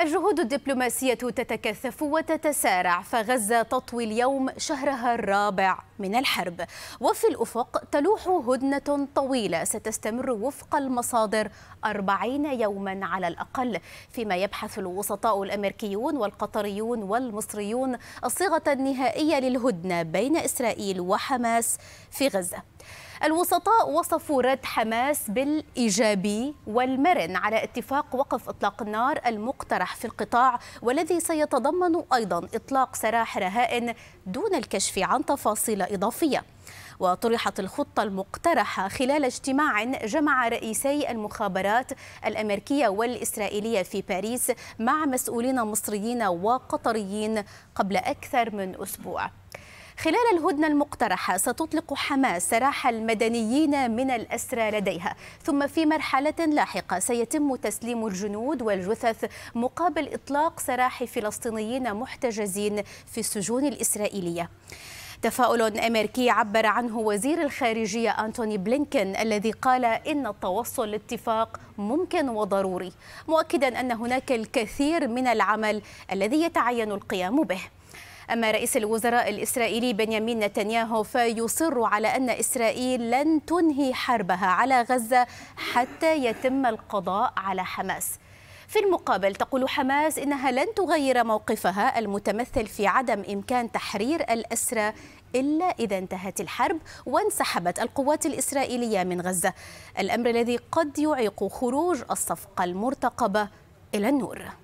الجهود الدبلوماسية تتكثف وتتسارع فغزة تطوي اليوم شهرها الرابع من الحرب وفي الأفق تلوح هدنة طويلة ستستمر وفق المصادر أربعين يوما على الأقل فيما يبحث الوسطاء الأمريكيون والقطريون والمصريون الصيغة النهائية للهدنة بين إسرائيل وحماس في غزة الوسطاء وصفوا رد حماس بالإيجابي والمرن على اتفاق وقف إطلاق النار المقترح في القطاع والذي سيتضمن أيضا إطلاق سراح رهائن دون الكشف عن تفاصيل إضافية وطرحت الخطة المقترحة خلال اجتماع جمع رئيسي المخابرات الأمريكية والإسرائيلية في باريس مع مسؤولين مصريين وقطريين قبل أكثر من أسبوع خلال الهدنة المقترحة ستطلق حماس سراح المدنيين من الأسرى لديها ثم في مرحلة لاحقة سيتم تسليم الجنود والجثث مقابل إطلاق سراح فلسطينيين محتجزين في السجون الإسرائيلية تفاؤل أمريكي عبر عنه وزير الخارجية أنتوني بلينكن الذي قال إن التوصل لاتفاق ممكن وضروري مؤكدا أن هناك الكثير من العمل الذي يتعين القيام به أما رئيس الوزراء الإسرائيلي بنيامين نتنياهو فيصر على أن إسرائيل لن تنهي حربها على غزة حتى يتم القضاء على حماس في المقابل تقول حماس إنها لن تغير موقفها المتمثل في عدم إمكان تحرير الأسرى إلا إذا انتهت الحرب وانسحبت القوات الإسرائيلية من غزة الأمر الذي قد يعيق خروج الصفقة المرتقبة إلى النور